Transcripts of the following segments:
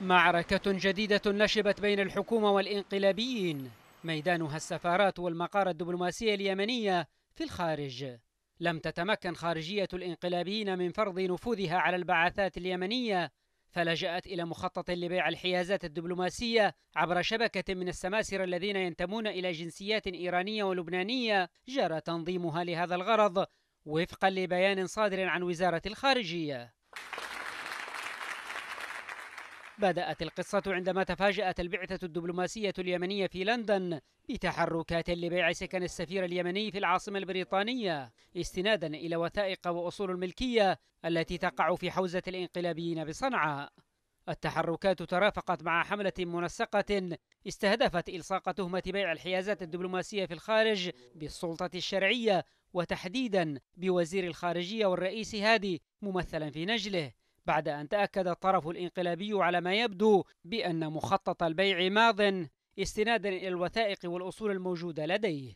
معركة جديدة نشبت بين الحكومة والإنقلابيين ميدانها السفارات والمقار الدبلوماسية اليمنية في الخارج لم تتمكن خارجية الإنقلابيين من فرض نفوذها على البعثات اليمنية فلجأت إلى مخطط لبيع الحيازات الدبلوماسية عبر شبكة من السماسرة الذين ينتمون إلى جنسيات إيرانية ولبنانية جرى تنظيمها لهذا الغرض وفقا لبيان صادر عن وزارة الخارجية بدأت القصة عندما تفاجأت البعثة الدبلوماسية اليمنية في لندن بتحركات لبيع سكن السفير اليمني في العاصمة البريطانية استنادا إلى وثائق وأصول الملكية التي تقع في حوزة الانقلابيين بصنعاء التحركات ترافقت مع حملة منسقة استهدفت إلصاق تهمة بيع الحيازات الدبلوماسية في الخارج بالسلطة الشرعية وتحديدا بوزير الخارجية والرئيس هادي ممثلا في نجله بعد أن تأكد الطرف الانقلابي على ما يبدو بأن مخطط البيع ماضٍ استنادا إلى الوثائق والأصول الموجودة لديه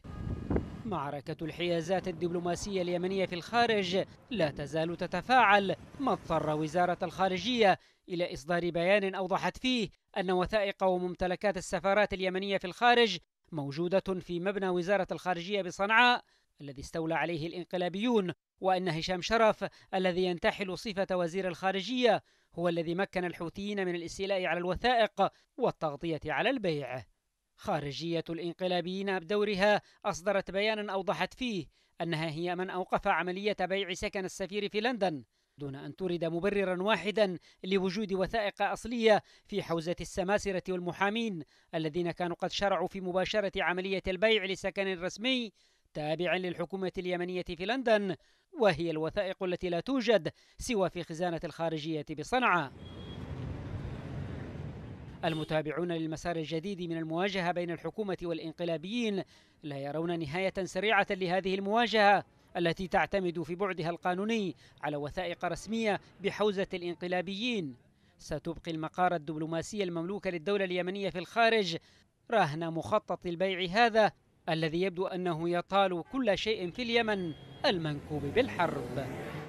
معركة الحيازات الدبلوماسية اليمنية في الخارج لا تزال تتفاعل ما اضطر وزارة الخارجية إلى إصدار بيان أوضحت فيه أن وثائق وممتلكات السفارات اليمنية في الخارج موجودة في مبنى وزارة الخارجية بصنعاء الذي استولى عليه الانقلابيون وأن هشام شرف الذي ينتحل صفة وزير الخارجية هو الذي مكن الحوثيين من الاستيلاء على الوثائق والتغطية على البيع خارجية الانقلابيين بدورها أصدرت بيانا أوضحت فيه أنها هي من أوقف عملية بيع سكن السفير في لندن دون أن ترد مبررا واحدا لوجود وثائق أصلية في حوزة السماسرة والمحامين الذين كانوا قد شرعوا في مباشرة عملية البيع لسكن رسمي تابع للحكومة اليمنية في لندن وهي الوثائق التي لا توجد سوى في خزانة الخارجية بصنعاء المتابعون للمسار الجديد من المواجهة بين الحكومة والإنقلابيين لا يرون نهاية سريعة لهذه المواجهة التي تعتمد في بعدها القانوني على وثائق رسمية بحوزة الإنقلابيين ستبقي المقار الدبلوماسي المملوك للدولة اليمنية في الخارج رهن مخطط البيع هذا الذي يبدو أنه يطال كل شيء في اليمن المنكوب بالحرب